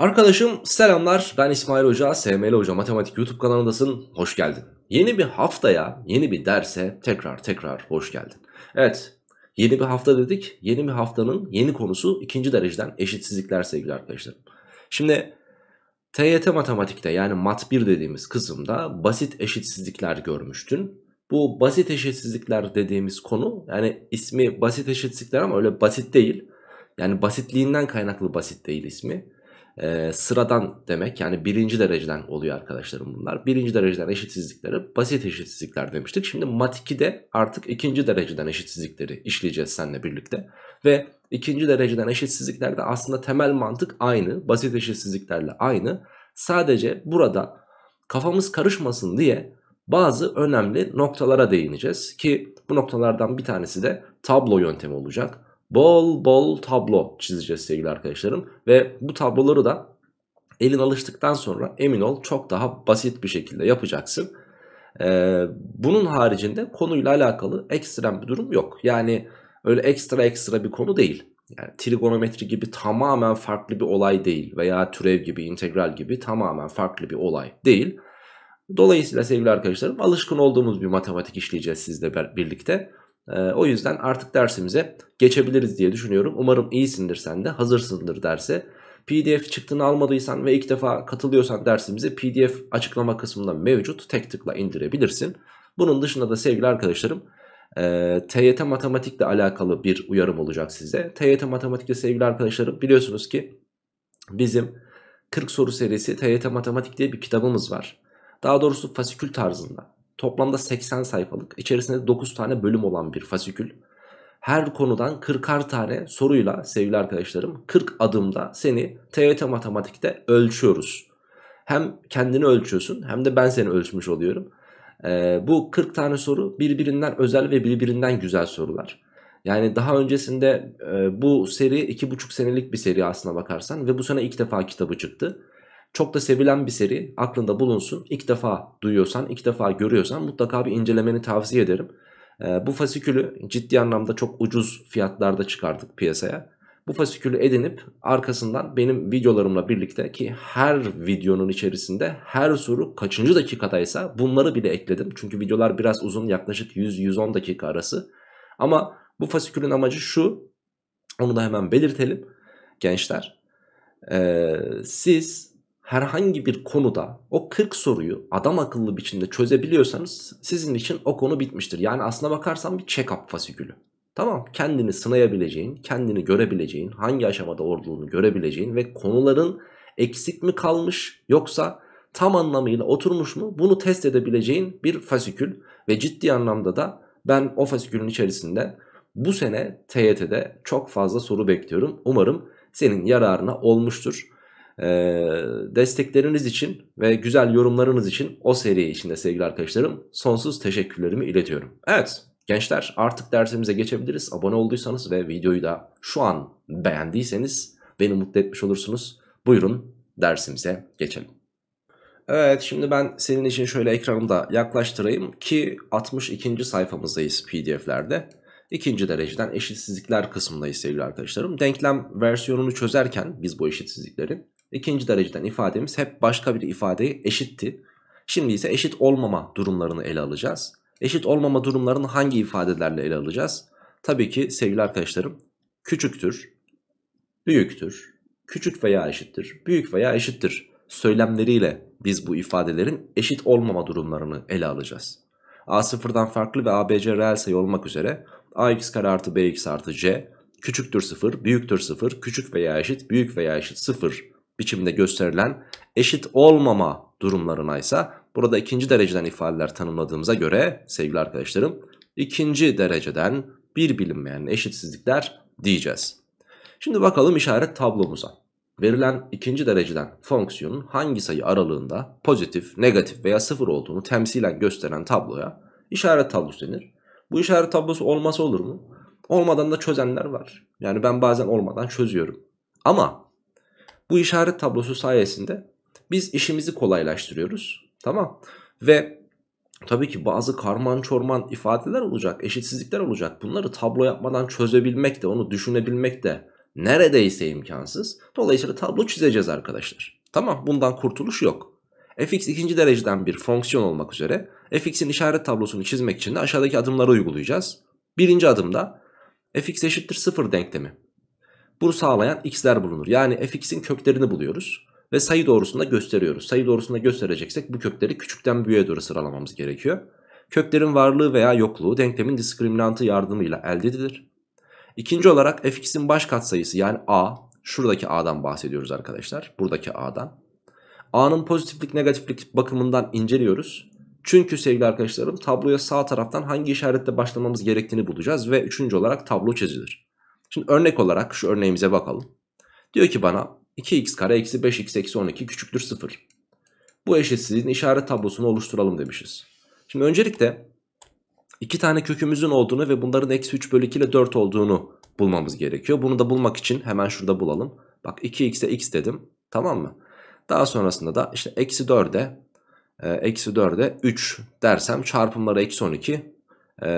Arkadaşım selamlar ben İsmail Hoca, SML Hoca Matematik YouTube kanalındasın, hoş geldin. Yeni bir haftaya, yeni bir derse tekrar tekrar hoş geldin. Evet, yeni bir hafta dedik, yeni bir haftanın yeni konusu ikinci dereceden eşitsizlikler sevgili arkadaşlar. Şimdi TYT matematikte yani mat 1 dediğimiz kısımda basit eşitsizlikler görmüştün. Bu basit eşitsizlikler dediğimiz konu yani ismi basit eşitsizlikler ama öyle basit değil. Yani basitliğinden kaynaklı basit değil ismi e, sıradan demek yani birinci dereceden oluyor arkadaşlarım bunlar. Birinci dereceden eşitsizlikleri basit eşitsizlikler demiştik. Şimdi mat 2'de artık ikinci dereceden eşitsizlikleri işleyeceğiz seninle birlikte. Ve ikinci dereceden eşitsizliklerde aslında temel mantık aynı. Basit eşitsizliklerle aynı. Sadece burada kafamız karışmasın diye bazı önemli noktalara değineceğiz. Ki bu noktalardan bir tanesi de tablo yöntemi olacak bol bol tablo çizeceğiz sevgili arkadaşlarım. Ve bu tabloları da elin alıştıktan sonra emin ol çok daha basit bir şekilde yapacaksın. Ee, bunun haricinde konuyla alakalı ekstrem bir durum yok. Yani öyle ekstra ekstra bir konu değil. Yani trigonometri gibi tamamen farklı bir olay değil veya türev gibi integral gibi tamamen farklı bir olay değil. Dolayısıyla sevgili arkadaşlarım alışkın olduğumuz bir matematik işleyeceğiz sizle birlikte. Ee, o yüzden artık dersimize geçebiliriz diye düşünüyorum. Umarım iyisindir sen de hazırsındır derse. PDF çıktığını almadıysan ve ilk defa katılıyorsan dersimize PDF açıklama kısmında mevcut. Tek tıkla indirebilirsin. Bunun dışında da sevgili arkadaşlarım e, TYT matematikle alakalı bir uyarım olacak size. TYT matematikle sevgili arkadaşlarım biliyorsunuz ki bizim 40 soru serisi TYT matematik diye bir kitabımız var. Daha doğrusu fasikül tarzında. Toplamda 80 sayfalık, içerisinde 9 tane bölüm olan bir fasikül. Her konudan 40'ar tane soruyla sevgili arkadaşlarım 40 adımda seni TYT matematikte ölçüyoruz. Hem kendini ölçüyorsun hem de ben seni ölçmüş oluyorum. Ee, bu 40 tane soru birbirinden özel ve birbirinden güzel sorular. Yani daha öncesinde e, bu seri 2,5 senelik bir seri aslına bakarsan ve bu sene ilk defa kitabı çıktı. Çok da sevilen bir seri aklında bulunsun. İlk defa duyuyorsan, ilk defa görüyorsan mutlaka bir incelemeni tavsiye ederim. E, bu fasikülü ciddi anlamda çok ucuz fiyatlarda çıkardık piyasaya. Bu fasikülü edinip arkasından benim videolarımla birlikte ki her videonun içerisinde her soru kaçıncı dakikadaysa bunları bile ekledim. Çünkü videolar biraz uzun yaklaşık 100-110 dakika arası. Ama bu fasikülün amacı şu onu da hemen belirtelim gençler. Ee, siz herhangi bir konuda o 40 soruyu adam akıllı biçimde çözebiliyorsanız sizin için o konu bitmiştir. Yani aslına bakarsan bir check-up fasikülü. Tamam kendini sınayabileceğin, kendini görebileceğin, hangi aşamada olduğunu görebileceğin ve konuların eksik mi kalmış yoksa tam anlamıyla oturmuş mu bunu test edebileceğin bir fasikül. Ve ciddi anlamda da ben o fasikülün içerisinde bu sene TYT'de çok fazla soru bekliyorum. Umarım senin yararına olmuştur. Ee, destekleriniz için ve güzel yorumlarınız için o seri içinde sevgili arkadaşlarım sonsuz teşekkürlerimi iletiyorum. Evet gençler artık dersimize geçebiliriz. Abone olduysanız ve videoyu da şu an beğendiyseniz beni mutlu etmiş olursunuz. Buyurun dersimize geçelim. Evet şimdi ben senin için şöyle ekranımı da yaklaştırayım ki 62. sayfamızdayız pdf'lerde. İkinci dereceden eşitsizlikler kısmındayız sevgili arkadaşlarım. Denklem versiyonunu çözerken biz bu eşitsizliklerin İkinci dereceden ifademiz hep başka bir ifadeye eşitti. Şimdi ise eşit olmama durumlarını ele alacağız. Eşit olmama durumlarını hangi ifadelerle ele alacağız? Tabii ki sevgili arkadaşlarım küçüktür, büyüktür, küçük veya eşittir, büyük veya eşittir söylemleriyle biz bu ifadelerin eşit olmama durumlarını ele alacağız. A sıfırdan farklı ve ABC reel sayı olmak üzere ax kare artı bx artı c küçüktür sıfır, büyüktür sıfır, küçük veya eşit, büyük veya eşit sıfır biçimde gösterilen eşit olmama durumlarına ise burada ikinci dereceden ifadeler tanımladığımıza göre sevgili arkadaşlarım ikinci dereceden bir bilinmeyen eşitsizlikler diyeceğiz. Şimdi bakalım işaret tablomuza. Verilen ikinci dereceden fonksiyonun hangi sayı aralığında pozitif, negatif veya sıfır olduğunu temsilen gösteren tabloya işaret tablosu denir. Bu işaret tablosu olması olur mu? Olmadan da çözenler var. Yani ben bazen olmadan çözüyorum. Ama bu işaret tablosu sayesinde biz işimizi kolaylaştırıyoruz. Tamam. Ve tabii ki bazı karman çorman ifadeler olacak, eşitsizlikler olacak. Bunları tablo yapmadan çözebilmek de, onu düşünebilmek de neredeyse imkansız. Dolayısıyla tablo çizeceğiz arkadaşlar. Tamam bundan kurtuluş yok. fx ikinci dereceden bir fonksiyon olmak üzere fx'in işaret tablosunu çizmek için de aşağıdaki adımları uygulayacağız. Birinci adımda fx eşittir 0 denklemi bunu sağlayan x'ler bulunur. Yani fx'in köklerini buluyoruz ve sayı doğrusunda gösteriyoruz. Sayı doğrusunda göstereceksek bu kökleri küçükten büyüğe doğru sıralamamız gerekiyor. Köklerin varlığı veya yokluğu denklemin diskriminantı yardımıyla elde edilir. İkinci olarak fx'in baş katsayısı yani a, şuradaki a'dan bahsediyoruz arkadaşlar. Buradaki a'dan. a'nın pozitiflik negatiflik bakımından inceliyoruz. Çünkü sevgili arkadaşlarım tabloya sağ taraftan hangi işaretle başlamamız gerektiğini bulacağız ve üçüncü olarak tablo çizilir. Şimdi örnek olarak şu örneğimize bakalım. Diyor ki bana 2x kare eksi 5x eksi 12 küçüktür 0. Bu eşitsizliğin işaret tablosunu oluşturalım demişiz. Şimdi öncelikle iki tane kökümüzün olduğunu ve bunların eksi 3 bölü 2 ile 4 olduğunu bulmamız gerekiyor. Bunu da bulmak için hemen şurada bulalım. Bak 2x'e x dedim tamam mı? Daha sonrasında da işte eksi 4'e e, eksi 4'e 3 dersem çarpımları eksi 12 e,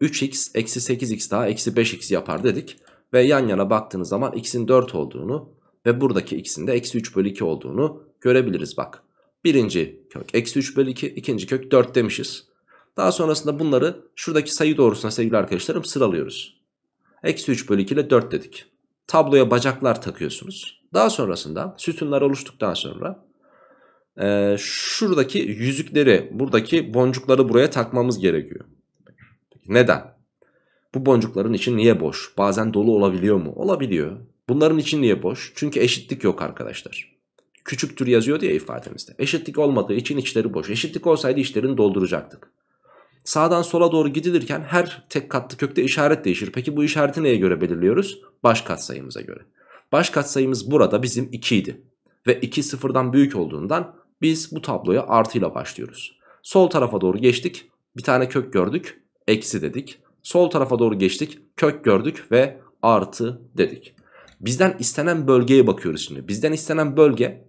ee, 3x eksi 8x daha eksi 5x yapar dedik. Ve yan yana baktığınız zaman x'in 4 olduğunu ve buradaki x'in de eksi 3 bölü 2 olduğunu görebiliriz bak. Birinci kök eksi 3 bölü 2, ikinci kök 4 demişiz. Daha sonrasında bunları şuradaki sayı doğrusuna sevgili arkadaşlarım sıralıyoruz. Eksi 3 bölü 2 ile 4 dedik. Tabloya bacaklar takıyorsunuz. Daha sonrasında sütunlar oluştuktan sonra e, şuradaki yüzükleri, buradaki boncukları buraya takmamız gerekiyor. Neden? Bu boncukların içi niye boş? Bazen dolu olabiliyor mu? Olabiliyor. Bunların için niye boş? Çünkü eşitlik yok arkadaşlar. Küçüktür yazıyor diye ifademizde. Eşitlik olmadığı için içleri boş. Eşitlik olsaydı içlerini dolduracaktık. Sağdan sola doğru gidilirken her tek katlı kökte işaret değişir. Peki bu işareti neye göre belirliyoruz? Baş katsayımıza göre. Baş katsayımız burada bizim 2 idi. Ve 2 sıfırdan büyük olduğundan biz bu tabloya artıyla başlıyoruz. Sol tarafa doğru geçtik. Bir tane kök gördük eksi dedik. Sol tarafa doğru geçtik. Kök gördük ve artı dedik. Bizden istenen bölgeye bakıyoruz şimdi. Bizden istenen bölge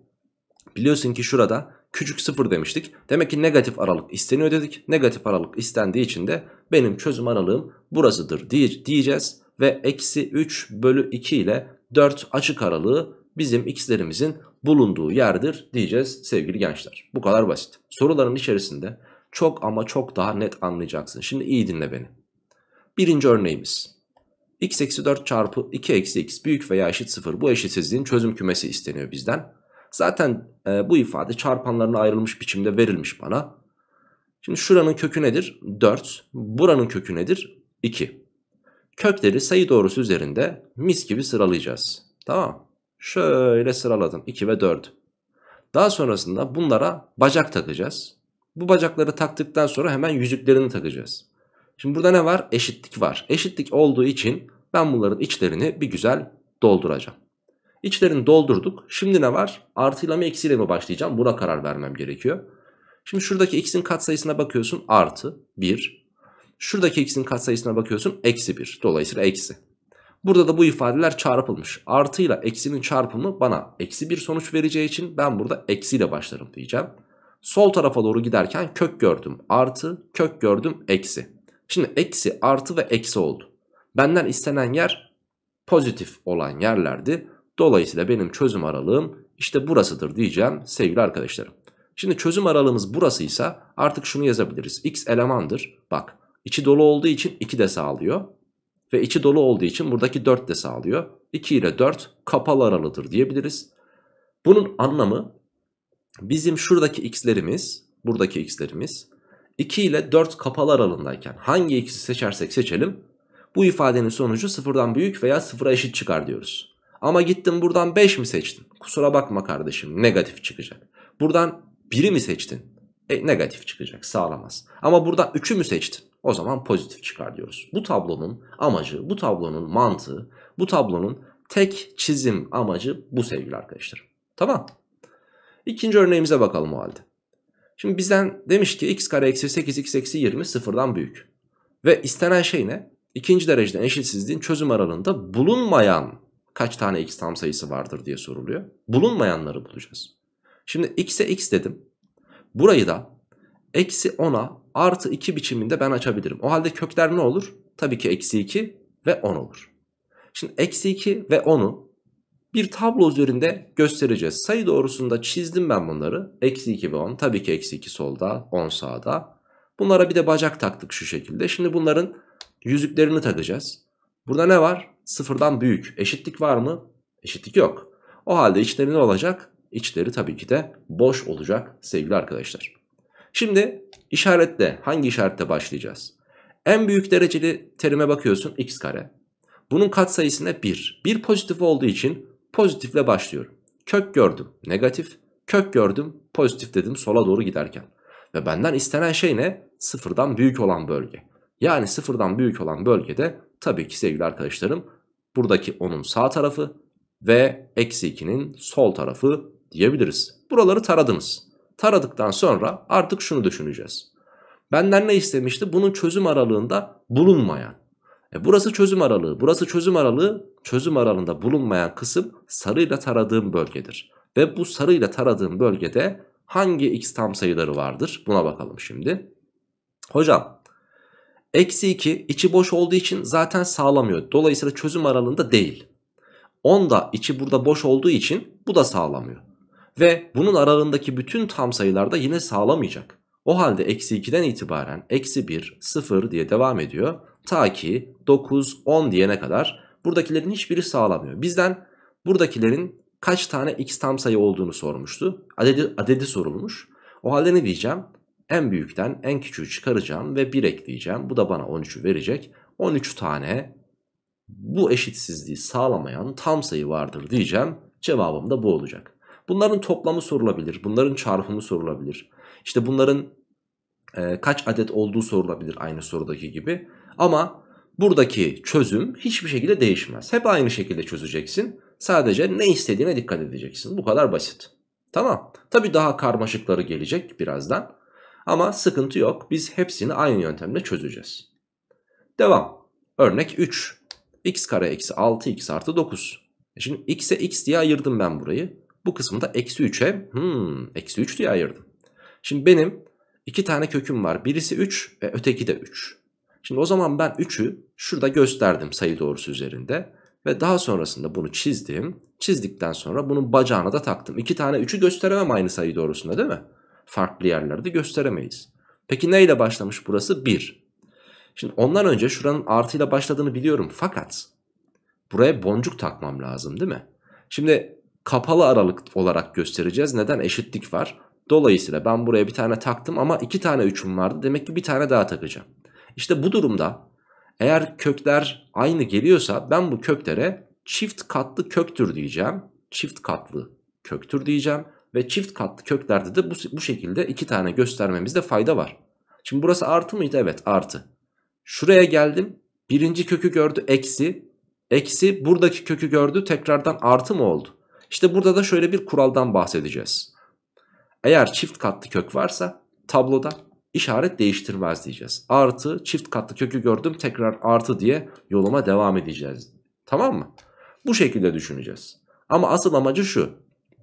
biliyorsun ki şurada küçük sıfır demiştik. Demek ki negatif aralık isteniyor dedik. Negatif aralık istendiği için de benim çözüm aralığım burasıdır diyeceğiz. Ve eksi 3 bölü 2 ile 4 açık aralığı bizim x'lerimizin bulunduğu yerdir diyeceğiz sevgili gençler. Bu kadar basit. Soruların içerisinde çok ama çok daha net anlayacaksın. Şimdi iyi dinle beni. Birinci örneğimiz. x eksi 4 çarpı 2 eksi x büyük veya eşit 0 bu eşitsizliğin çözüm kümesi isteniyor bizden. Zaten e, bu ifade çarpanlarına ayrılmış biçimde verilmiş bana. Şimdi şuranın kökü nedir? 4. Buranın kökü nedir? 2. Kökleri sayı doğrusu üzerinde mis gibi sıralayacağız. Tamam. Şöyle sıraladım 2 ve 4. Daha sonrasında bunlara bacak takacağız. Bu bacakları taktıktan sonra hemen yüzüklerini takacağız. Şimdi burada ne var? Eşitlik var. Eşitlik olduğu için ben bunların içlerini bir güzel dolduracağım. İçlerini doldurduk. Şimdi ne var? Artıyla mı eksiyle mi başlayacağım? Buna karar vermem gerekiyor. Şimdi şuradaki x'in katsayısına bakıyorsun artı 1. Şuradaki x'in katsayısına bakıyorsun eksi 1. Dolayısıyla eksi. Burada da bu ifadeler çarpılmış. Artıyla eksinin çarpımı bana eksi 1 sonuç vereceği için ben burada eksiyle başlarım diyeceğim. Sol tarafa doğru giderken kök gördüm artı kök gördüm eksi. Şimdi eksi artı ve eksi oldu. Benden istenen yer pozitif olan yerlerdi. Dolayısıyla benim çözüm aralığım işte burasıdır diyeceğim sevgili arkadaşlarım. Şimdi çözüm aralığımız burasıysa artık şunu yazabiliriz. X elemandır. Bak içi dolu olduğu için 2 de sağlıyor. Ve içi dolu olduğu için buradaki 4 de sağlıyor. 2 ile 4 kapalı aralıdır diyebiliriz. Bunun anlamı Bizim şuradaki x'lerimiz, buradaki x'lerimiz 2 ile 4 kapalı aralığındayken hangi x'i seçersek seçelim bu ifadenin sonucu sıfırdan büyük veya sıfıra eşit çıkar diyoruz. Ama gittim buradan 5 mi seçtin? Kusura bakma kardeşim negatif çıkacak. Buradan 1'i mi seçtin? E, negatif çıkacak sağlamaz. Ama buradan 3'ü mü seçtin? O zaman pozitif çıkar diyoruz. Bu tablonun amacı, bu tablonun mantığı, bu tablonun tek çizim amacı bu sevgili arkadaşlar. Tamam İkinci örneğimize bakalım o halde. Şimdi bizden demiş ki x kare eksi 8 x eksi 20 sıfırdan büyük. Ve istenen şey ne? İkinci dereceden eşitsizliğin çözüm aralığında bulunmayan kaç tane x tam sayısı vardır diye soruluyor. Bulunmayanları bulacağız. Şimdi x'e x dedim. Burayı da eksi 10'a artı 2 biçiminde ben açabilirim. O halde kökler ne olur? Tabii ki eksi 2 ve 10 olur. Şimdi eksi 2 ve 10'u bir tablo üzerinde göstereceğiz. Sayı doğrusunda çizdim ben bunları. Eksi 2 ve 10. Tabii ki eksi 2 solda, 10 sağda. Bunlara bir de bacak taktık şu şekilde. Şimdi bunların yüzüklerini takacağız. Burada ne var? Sıfırdan büyük. Eşitlik var mı? Eşitlik yok. O halde içleri ne olacak? İçleri tabii ki de boş olacak sevgili arkadaşlar. Şimdi işaretle hangi işaretle başlayacağız? En büyük dereceli terime bakıyorsun x kare. Bunun katsayısı ne? 1. 1 pozitif olduğu için Pozitifle başlıyorum. Kök gördüm negatif. Kök gördüm pozitif dedim sola doğru giderken. Ve benden istenen şey ne? Sıfırdan büyük olan bölge. Yani sıfırdan büyük olan bölgede tabii ki sevgili arkadaşlarım buradaki onun sağ tarafı ve eksi 2'nin sol tarafı diyebiliriz. Buraları taradınız. Taradıktan sonra artık şunu düşüneceğiz. Benden ne istemişti? Bunun çözüm aralığında bulunmayan e burası çözüm aralığı. Burası çözüm aralığı. Çözüm aralığında bulunmayan kısım sarıyla taradığım bölgedir. Ve bu sarıyla taradığım bölgede hangi x tam sayıları vardır? Buna bakalım şimdi. Hocam eksi 2 içi boş olduğu için zaten sağlamıyor. Dolayısıyla çözüm aralığında değil. 10 da içi burada boş olduğu için bu da sağlamıyor. Ve bunun aralarındaki bütün tam sayılar da yine sağlamayacak. O halde eksi 2'den itibaren eksi 1, 0 diye devam ediyor. Ta ki 9, 10 diyene kadar buradakilerin hiçbiri sağlamıyor. Bizden buradakilerin kaç tane x tam sayı olduğunu sormuştu. Adedi, adedi sorulmuş. O halde ne diyeceğim? En büyükten en küçüğü çıkaracağım ve 1 ekleyeceğim. Bu da bana 13'ü verecek. 13 tane bu eşitsizliği sağlamayan tam sayı vardır diyeceğim. Cevabım da bu olacak. Bunların toplamı sorulabilir. Bunların çarpımı sorulabilir. İşte bunların e, kaç adet olduğu sorulabilir aynı sorudaki gibi. Ama buradaki çözüm hiçbir şekilde değişmez. Hep aynı şekilde çözeceksin. Sadece ne istediğine dikkat edeceksin. Bu kadar basit. Tamam. Tabi daha karmaşıkları gelecek birazdan. Ama sıkıntı yok. Biz hepsini aynı yöntemle çözeceğiz. Devam. Örnek 3. x kare eksi 6 x artı 9. E şimdi x'e x diye ayırdım ben burayı. Bu kısmı da eksi 3'e hmm, eksi 3 diye ayırdım. Şimdi benim iki tane köküm var. Birisi 3 ve öteki de 3. Şimdi o zaman ben 3'ü şurada gösterdim sayı doğrusu üzerinde. Ve daha sonrasında bunu çizdim. Çizdikten sonra bunun bacağına da taktım. İki tane 3'ü gösteremem aynı sayı doğrusunda değil mi? Farklı yerlerde gösteremeyiz. Peki neyle başlamış burası? 1. Şimdi ondan önce şuranın artıyla başladığını biliyorum. Fakat buraya boncuk takmam lazım değil mi? Şimdi kapalı aralık olarak göstereceğiz. Neden? Eşitlik var. Dolayısıyla ben buraya bir tane taktım ama iki tane 3'üm vardı. Demek ki bir tane daha takacağım. İşte bu durumda eğer kökler aynı geliyorsa ben bu köklere çift katlı köktür diyeceğim. Çift katlı köktür diyeceğim. Ve çift katlı köklerde de bu, bu şekilde iki tane göstermemizde fayda var. Şimdi burası artı mıydı? Evet artı. Şuraya geldim. Birinci kökü gördü eksi. Eksi buradaki kökü gördü tekrardan artı mı oldu? İşte burada da şöyle bir kuraldan bahsedeceğiz. Eğer çift katlı kök varsa tabloda işaret değiştirmez diyeceğiz. Artı çift katlı kökü gördüm tekrar artı diye yoluma devam edeceğiz. Tamam mı? Bu şekilde düşüneceğiz. Ama asıl amacı şu.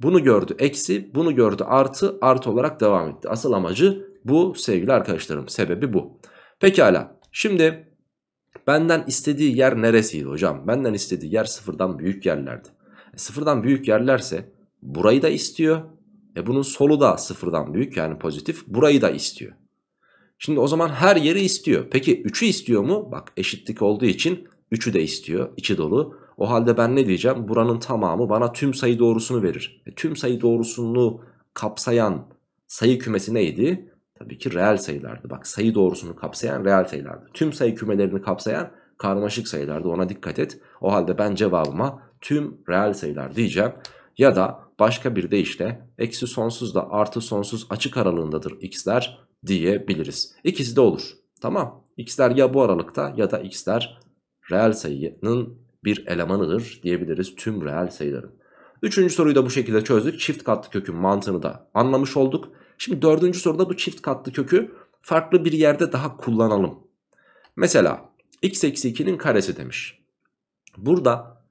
Bunu gördü eksi, bunu gördü artı, artı olarak devam etti. Asıl amacı bu sevgili arkadaşlarım. Sebebi bu. Pekala. Şimdi benden istediği yer neresiydi hocam? Benden istediği yer sıfırdan büyük yerlerdi. E, sıfırdan büyük yerlerse burayı da istiyor. E bunun solu da sıfırdan büyük yani pozitif. Burayı da istiyor. Şimdi o zaman her yeri istiyor. Peki 3'ü istiyor mu? Bak eşitlik olduğu için 3'ü de istiyor. İçi dolu. O halde ben ne diyeceğim? Buranın tamamı bana tüm sayı doğrusunu verir. E, tüm sayı doğrusunu kapsayan sayı kümesi neydi? Tabii ki reel sayılardı. Bak sayı doğrusunu kapsayan reel sayılardı. Tüm sayı kümelerini kapsayan karmaşık sayılardı. Ona dikkat et. O halde ben cevabıma tüm reel sayılar diyeceğim. Ya da başka bir deyişle eksi sonsuzla artı sonsuz açık aralığındadır x'ler diyebiliriz. İkisi de olur. Tamam. X'ler ya bu aralıkta ya da X'ler reel sayının bir elemanıdır diyebiliriz tüm reel sayıların. Üçüncü soruyu da bu şekilde çözdük. Çift katlı kökün mantığını da anlamış olduk. Şimdi dördüncü soruda bu çift katlı kökü farklı bir yerde daha kullanalım. Mesela x eksi 2'nin karesi demiş. Burada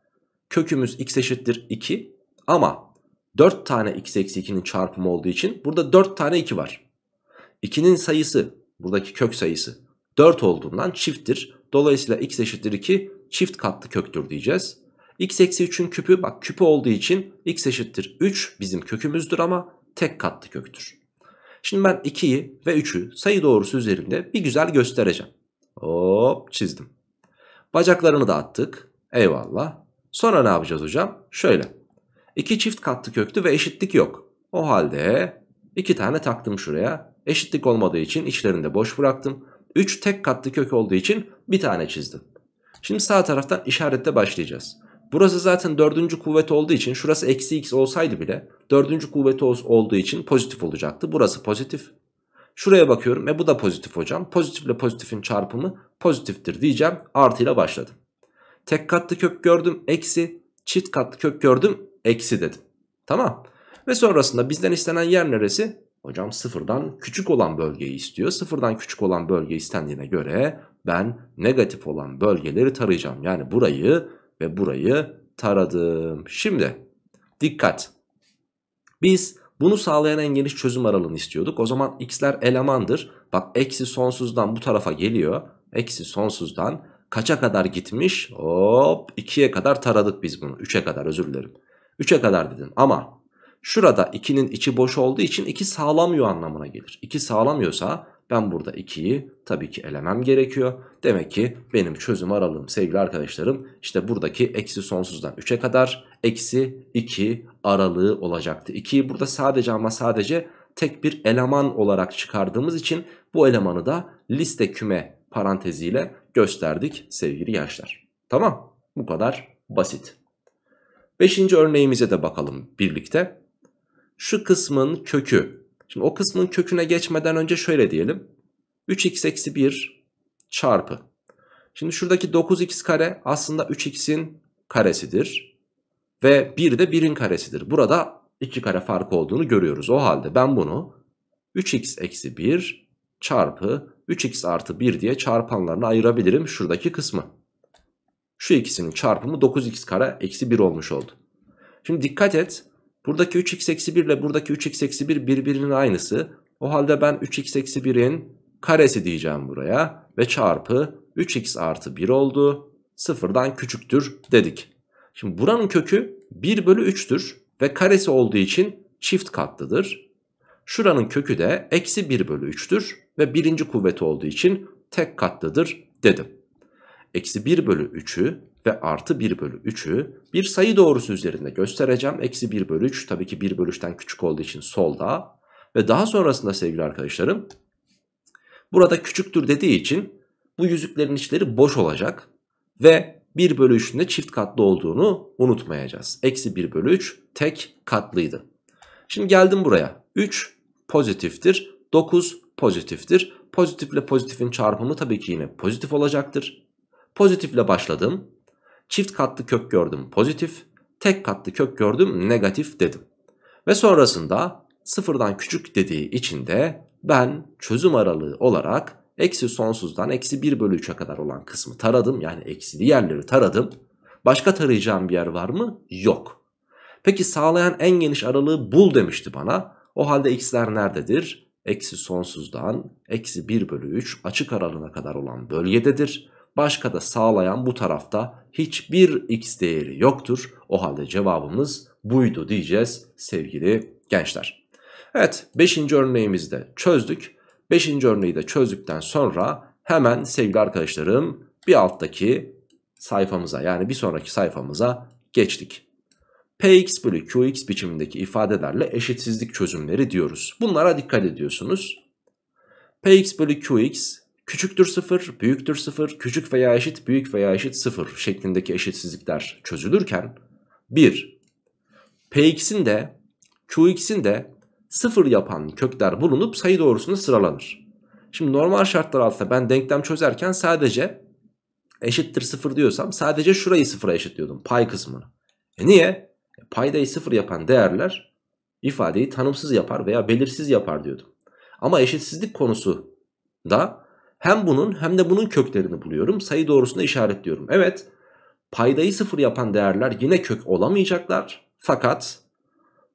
kökümüz x eşittir 2 ama 4 tane x eksi 2'nin çarpımı olduğu için burada 4 tane 2 var. 2'nin sayısı buradaki kök sayısı 4 olduğundan çifttir. Dolayısıyla x eşittir 2 çift katlı köktür diyeceğiz. x eksi 3'ün küpü bak küpü olduğu için x eşittir 3 bizim kökümüzdür ama tek katlı köktür. Şimdi ben 2'yi ve 3'ü sayı doğrusu üzerinde bir güzel göstereceğim. Hop çizdim. Bacaklarını da attık. Eyvallah. Sonra ne yapacağız hocam? Şöyle. 2 çift katlı köktü ve eşitlik yok. O halde 2 tane taktım şuraya. Eşitlik olmadığı için içlerinde boş bıraktım. 3 tek katlı kök olduğu için bir tane çizdim. Şimdi sağ taraftan işaretle başlayacağız. Burası zaten dördüncü kuvvet olduğu için şurası eksi x olsaydı bile dördüncü kuvvet olduğu için pozitif olacaktı. Burası pozitif. Şuraya bakıyorum ve bu da pozitif hocam. Pozitifle pozitifin çarpımı pozitiftir diyeceğim. Artıyla başladım. Tek katlı kök gördüm eksi. Çift katlı kök gördüm eksi dedim. Tamam. Ve sonrasında bizden istenen yer neresi? Hocam sıfırdan küçük olan bölgeyi istiyor. Sıfırdan küçük olan bölge istendiğine göre ben negatif olan bölgeleri tarayacağım. Yani burayı ve burayı taradım. Şimdi dikkat. Biz bunu sağlayan en geniş çözüm aralığını istiyorduk. O zaman x'ler elemandır. Bak eksi sonsuzdan bu tarafa geliyor. Eksi sonsuzdan kaça kadar gitmiş? Hop 2'ye kadar taradık biz bunu. 3'e kadar özür dilerim. 3'e kadar dedim ama Şurada 2'nin içi boş olduğu için 2 sağlamıyor anlamına gelir. 2 sağlamıyorsa ben burada 2'yi tabii ki elemem gerekiyor. Demek ki benim çözüm aralığım sevgili arkadaşlarım işte buradaki eksi sonsuzdan 3'e kadar eksi 2 aralığı olacaktı. 2'yi burada sadece ama sadece tek bir eleman olarak çıkardığımız için bu elemanı da liste küme paranteziyle gösterdik sevgili gençler. Tamam bu kadar basit. Beşinci örneğimize de bakalım birlikte şu kısmın kökü. Şimdi o kısmın köküne geçmeden önce şöyle diyelim. 3x eksi 1 çarpı. Şimdi şuradaki 9x kare aslında 3x'in karesidir. Ve 1 de 1'in karesidir. Burada 2 kare farkı olduğunu görüyoruz. O halde ben bunu 3x eksi 1 çarpı 3x artı 1 diye çarpanlarına ayırabilirim şuradaki kısmı. Şu ikisinin çarpımı 9x kare eksi 1 olmuş oldu. Şimdi dikkat et Buradaki 3x 1 ile buradaki 3x 1 birbirinin aynısı. O halde ben 3x 1'in karesi diyeceğim buraya. Ve çarpı 3x artı 1 oldu. Sıfırdan küçüktür dedik. Şimdi buranın kökü 1 bölü 3'tür. Ve karesi olduğu için çift katlıdır. Şuranın kökü de eksi 1 bölü 3'tür. Ve birinci kuvveti olduğu için tek katlıdır dedim. Eksi 1 bölü 3'ü ve artı 1 bölü 3'ü bir sayı doğrusu üzerinde göstereceğim. Eksi 1 bölü 3 tabii ki 1 bölü 3'ten küçük olduğu için solda. Ve daha sonrasında sevgili arkadaşlarım burada küçüktür dediği için bu yüzüklerin içleri boş olacak. Ve 1 bölü 3'ün de çift katlı olduğunu unutmayacağız. Eksi 1 bölü 3 tek katlıydı. Şimdi geldim buraya. 3 pozitiftir. 9 pozitiftir. Pozitifle pozitifin çarpımı tabii ki yine pozitif olacaktır. Pozitifle başladım. Çift katlı kök gördüm pozitif, tek katlı kök gördüm negatif dedim. Ve sonrasında sıfırdan küçük dediği için de ben çözüm aralığı olarak eksi sonsuzdan eksi 1 bölü 3'e kadar olan kısmı taradım. Yani eksi yerleri taradım. Başka tarayacağım bir yer var mı? Yok. Peki sağlayan en geniş aralığı bul demişti bana. O halde x'ler nerededir? Eksi sonsuzdan eksi 1 bölü 3 açık aralığına kadar olan bölgededir. Başka da sağlayan bu tarafta hiçbir x değeri yoktur. O halde cevabımız buydu diyeceğiz sevgili gençler. Evet 5. örneğimizi de çözdük. 5. örneği de çözdükten sonra hemen sevgili arkadaşlarım bir alttaki sayfamıza yani bir sonraki sayfamıza geçtik. Px bölü Qx biçimindeki ifadelerle eşitsizlik çözümleri diyoruz. Bunlara dikkat ediyorsunuz. Px bölü Qx küçüktür sıfır, büyüktür sıfır, küçük veya eşit, büyük veya eşit sıfır şeklindeki eşitsizlikler çözülürken 1. Px'in de Qx'in de sıfır yapan kökler bulunup sayı doğrusunda sıralanır. Şimdi normal şartlar altında ben denklem çözerken sadece eşittir sıfır diyorsam sadece şurayı sıfıra eşitliyordum pay kısmını. E niye? E paydayı sıfır yapan değerler ifadeyi tanımsız yapar veya belirsiz yapar diyordum. Ama eşitsizlik konusu da hem bunun hem de bunun köklerini buluyorum. Sayı doğrusuna işaretliyorum. Evet paydayı sıfır yapan değerler yine kök olamayacaklar. Fakat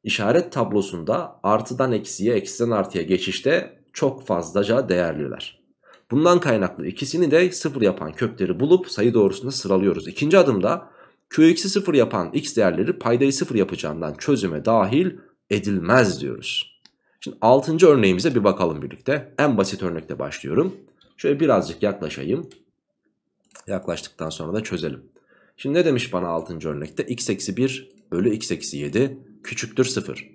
işaret tablosunda artıdan eksiye eksiden artıya geçişte çok fazlaca değerliler. Bundan kaynaklı ikisini de sıfır yapan kökleri bulup sayı doğrusunda sıralıyoruz. İkinci adımda qx'i sıfır yapan x değerleri paydayı sıfır yapacağından çözüme dahil edilmez diyoruz. Şimdi altıncı örneğimize bir bakalım birlikte. En basit örnekte başlıyorum. Şöyle birazcık yaklaşayım. Yaklaştıktan sonra da çözelim. Şimdi ne demiş bana 6. örnekte? x eksi 1 bölü x eksi 7 küçüktür 0.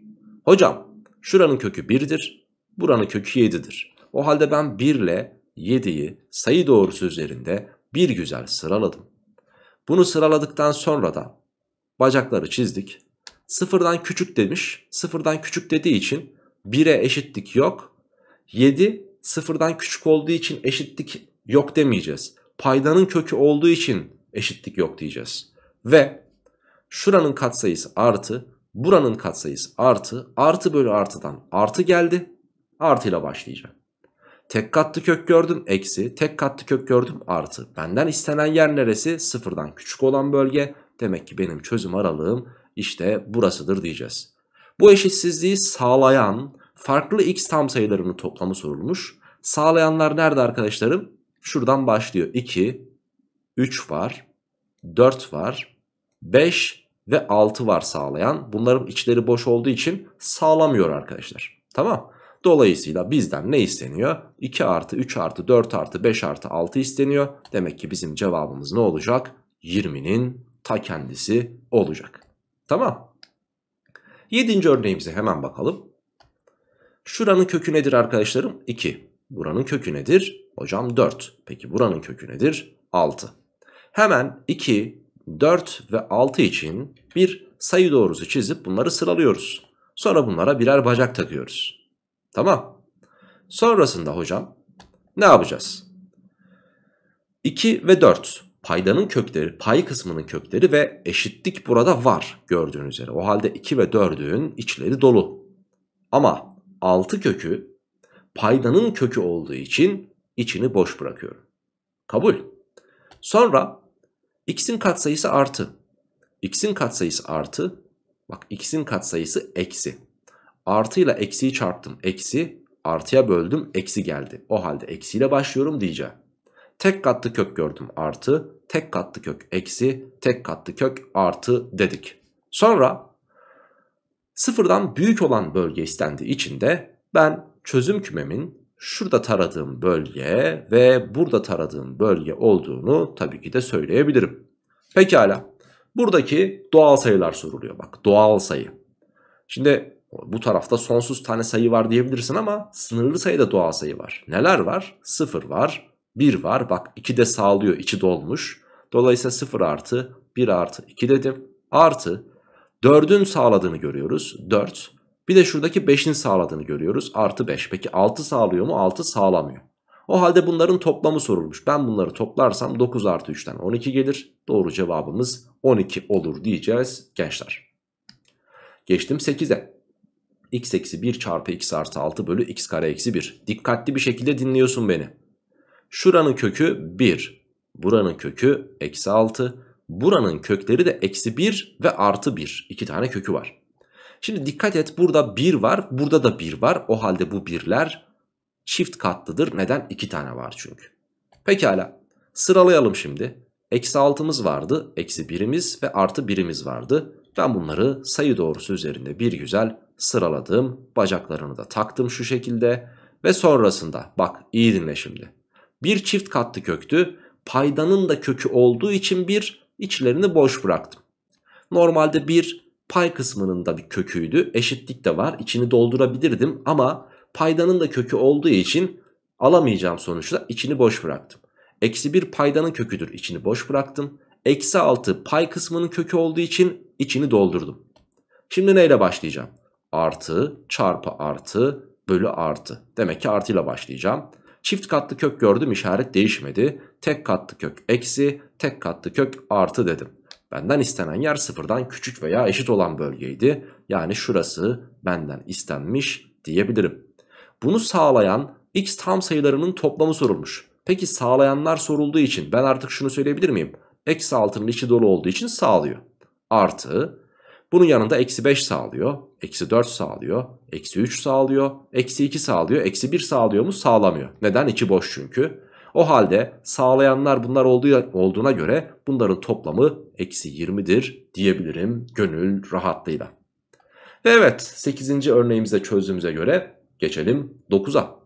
Hocam şuranın kökü 1'dir. Buranın kökü 7'dir. O halde ben 1 ile 7'yi sayı doğrusu üzerinde bir güzel sıraladım. Bunu sıraladıktan sonra da bacakları çizdik. Sıfırdan küçük demiş. Sıfırdan küçük dediği için 1'e eşitlik yok. 7 sıfırdan küçük olduğu için eşitlik yok demeyeceğiz. Paydanın kökü olduğu için eşitlik yok diyeceğiz. Ve şuranın katsayısı artı, buranın katsayısı artı, artı bölü artıdan artı geldi. Artı ile başlayacağım. Tek katlı kök gördüm eksi, tek katlı kök gördüm artı. Benden istenen yer neresi? Sıfırdan küçük olan bölge. Demek ki benim çözüm aralığım işte burasıdır diyeceğiz. Bu eşitsizliği sağlayan farklı x tam sayılarının toplamı sorulmuş. Sağlayanlar nerede arkadaşlarım? Şuradan başlıyor. 2, 3 var, 4 var, 5 ve 6 var sağlayan. Bunların içleri boş olduğu için sağlamıyor arkadaşlar. Tamam. Dolayısıyla bizden ne isteniyor? 2 artı 3 artı 4 artı 5 artı 6 isteniyor. Demek ki bizim cevabımız ne olacak? 20'nin ta kendisi olacak. Tamam. Yedinci örneğimize hemen bakalım. Şuranın kökü nedir arkadaşlarım? 2. Buranın kökü nedir? Hocam 4. Peki buranın kökü nedir? 6. Hemen 2, 4 ve 6 için bir sayı doğrusu çizip bunları sıralıyoruz. Sonra bunlara birer bacak takıyoruz. Tamam. Sonrasında hocam ne yapacağız? 2 ve 4 paydanın kökleri, pay kısmının kökleri ve eşitlik burada var gördüğünüz üzere. O halde 2 ve 4'ün içleri dolu. Ama 6 kökü paydanın kökü olduğu için içini boş bırakıyorum. Kabul. Sonra x'in katsayısı artı. x'in katsayısı artı. Bak x'in katsayısı eksi. Artıyla eksiyi çarptım. Eksi artıya böldüm eksi geldi. O halde eksiyle başlıyorum diyeceğim. Tek katlı kök gördüm artı. Tek katlı kök eksi. Tek katlı kök artı dedik. Sonra sıfırdan büyük olan bölge istendiği için de ben çözüm kümemin şurada taradığım bölge ve burada taradığım bölge olduğunu tabii ki de söyleyebilirim. Pekala. Buradaki doğal sayılar soruluyor. Bak doğal sayı. Şimdi bu tarafta sonsuz tane sayı var diyebilirsin ama sınırlı sayıda doğal sayı var. Neler var? 0 var, 1 var. Bak 2 de sağlıyor, içi dolmuş. Dolayısıyla 0 artı 1 artı 2 dedim. Artı 4'ün sağladığını görüyoruz. 4. Bir de şuradaki 5'in sağladığını görüyoruz. Artı 5. Peki 6 sağlıyor mu? 6 sağlamıyor. O halde bunların toplamı sorulmuş. Ben bunları toplarsam 9 artı 3'ten 12 gelir. Doğru cevabımız 12 olur diyeceğiz gençler. Geçtim 8'e. x eksi 1 çarpı x artı 6 bölü x kare eksi 1. Dikkatli bir şekilde dinliyorsun beni. Şuranın kökü 1. Buranın kökü eksi 6. Buranın kökleri de eksi 1 ve artı 1. 2 tane kökü var. Şimdi dikkat et burada 1 var burada da 1 var. O halde bu 1'ler çift katlıdır. Neden? 2 tane var çünkü. Pekala sıralayalım şimdi. Eksi 6'mız vardı. Eksi 1'imiz ve artı 1'imiz vardı. Ben bunları sayı doğrusu üzerinde bir güzel sıraladım. Bacaklarını da taktım şu şekilde. Ve sonrasında bak iyi dinle şimdi. Bir çift katlı köktü. Paydanın da kökü olduğu için bir içlerini boş bıraktım. Normalde bir pay kısmının da bir köküydü. Eşitlik de var. İçini doldurabilirdim ama paydanın da kökü olduğu için alamayacağım sonuçta içini boş bıraktım. Eksi 1 paydanın köküdür. İçini boş bıraktım. Eksi 6 pay kısmının kökü olduğu için içini doldurdum. Şimdi neyle başlayacağım? Artı çarpı artı bölü artı. Demek ki artıyla başlayacağım. Çift katlı kök gördüm işaret değişmedi. Tek katlı kök eksi, tek katlı kök artı dedim. Benden istenen yer sıfırdan küçük veya eşit olan bölgeydi. Yani şurası benden istenmiş diyebilirim. Bunu sağlayan x tam sayılarının toplamı sorulmuş. Peki sağlayanlar sorulduğu için ben artık şunu söyleyebilir miyim? Eksi altının içi dolu olduğu için sağlıyor. Artı bunun yanında eksi 5 sağlıyor, eksi 4 sağlıyor, eksi 3 sağlıyor, eksi 2 sağlıyor, eksi 1 sağlıyor mu sağlamıyor. Neden? İçi boş çünkü. O halde sağlayanlar bunlar olduğuna göre bunların toplamı eksi 20'dir diyebilirim gönül rahatlığıyla. Ve evet 8. örneğimizde çözdüğümüze göre geçelim 9'a.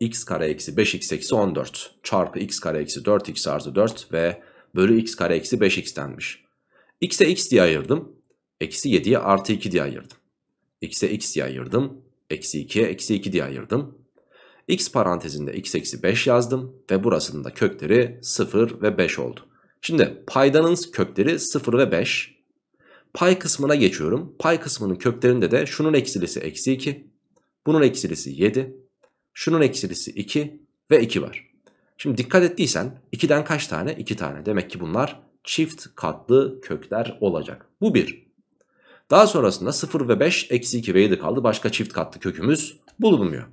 x kare eksi 5x eksi 14 çarpı x kare eksi 4x artı 4 ve bölü x kare eksi 5x denmiş. x'e x diye ayırdım. Eksi 7'ye artı 2 diye ayırdım. x'e x diye ayırdım. Eksi 2'ye eksi 2 diye ayırdım x parantezinde x eksi 5 yazdım ve burasının da kökleri 0 ve 5 oldu. Şimdi paydanın kökleri 0 ve 5. Pay kısmına geçiyorum. Pay kısmının köklerinde de şunun eksilisi eksi 2. Bunun eksilisi 7. Şunun eksilisi 2 ve 2 var. Şimdi dikkat ettiysen 2'den kaç tane? 2 tane. Demek ki bunlar çift katlı kökler olacak. Bu 1. Daha sonrasında 0 ve 5 eksi 2 ve 7 kaldı. Başka çift katlı kökümüz bulunmuyor.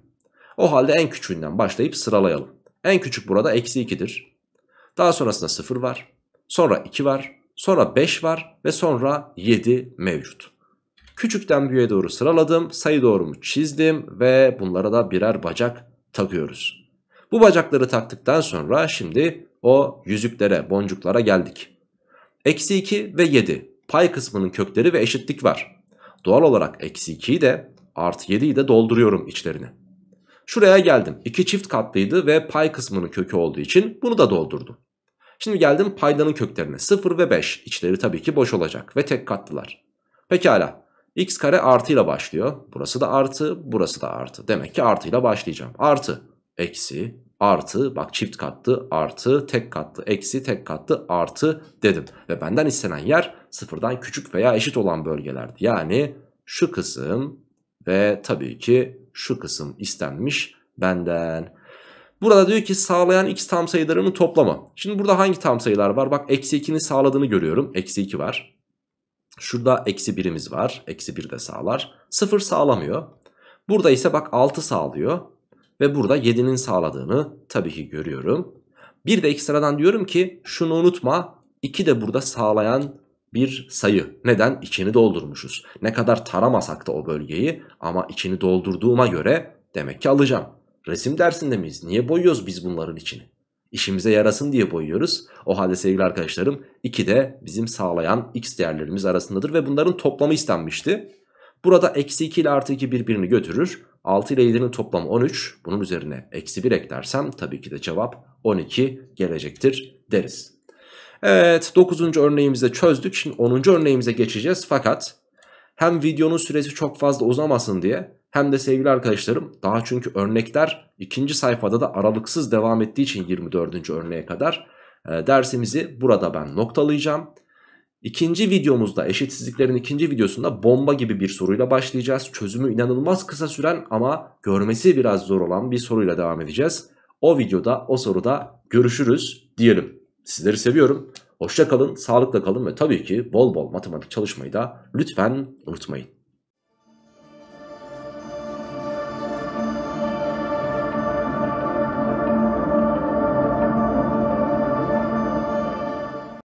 O halde en küçüğünden başlayıp sıralayalım. En küçük burada eksi 2'dir. Daha sonrasında 0 var. Sonra 2 var. Sonra 5 var. Ve sonra 7 mevcut. Küçükten büyüğe doğru sıraladım. Sayı doğrumu çizdim. Ve bunlara da birer bacak takıyoruz. Bu bacakları taktıktan sonra şimdi o yüzüklere, boncuklara geldik. Eksi 2 ve 7 pay kısmının kökleri ve eşitlik var. Doğal olarak eksi 2'yi de artı 7'yi de dolduruyorum içlerine. Şuraya geldim. 2 çift katlıydı ve pay kısmının kökü olduğu için bunu da doldurdum. Şimdi geldim paydanın köklerine 0 ve 5. İçleri tabii ki boş olacak ve tek katlılar. Pekala. X kare artıyla başlıyor. Burası da artı, burası da artı. Demek ki artıyla başlayacağım. Artı, eksi, artı, bak çift katlı, artı, tek katlı, eksi, tek katlı, artı dedim. Ve benden istenen yer sıfırdan küçük veya eşit olan bölgelerdi. Yani şu kısım ve tabii ki şu kısım istenmiş benden. Burada diyor ki sağlayan x tam sayılarını toplama. Şimdi burada hangi tam sayılar var? Bak eksi 2'nin sağladığını görüyorum. Eksi 2 var. Şurada eksi 1'imiz var. Eksi 1 de sağlar. 0 sağlamıyor. Burada ise bak 6 sağlıyor. Ve burada 7'nin sağladığını tabii ki görüyorum. Bir de ekstradan diyorum ki şunu unutma. 2 de burada sağlayan bir sayı. Neden? 2'ni doldurmuşuz. Ne kadar taramasak da o bölgeyi ama içini doldurduğuma göre demek ki alacağım. Resim dersinde miyiz? Niye boyuyoruz biz bunların içini? İşimize yarasın diye boyuyoruz. O halde sevgili arkadaşlarım 2 de bizim sağlayan x değerlerimiz arasındadır ve bunların toplamı istenmişti. Burada eksi 2 ile artı 2 birbirini götürür. 6 ile 7'nin toplamı 13. Bunun üzerine eksi 1 eklersem tabii ki de cevap 12 gelecektir deriz. Evet 9. örneğimizde çözdük. Şimdi 10. örneğimize geçeceğiz. Fakat hem videonun süresi çok fazla uzamasın diye hem de sevgili arkadaşlarım daha çünkü örnekler ikinci sayfada da aralıksız devam ettiği için 24. örneğe kadar e, dersimizi burada ben noktalayacağım. İkinci videomuzda eşitsizliklerin ikinci videosunda bomba gibi bir soruyla başlayacağız. Çözümü inanılmaz kısa süren ama görmesi biraz zor olan bir soruyla devam edeceğiz. O videoda o soruda görüşürüz diyelim. Sizleri seviyorum. Hoşça kalın, sağlıkla kalın ve tabii ki bol bol matematik çalışmayı da lütfen unutmayın.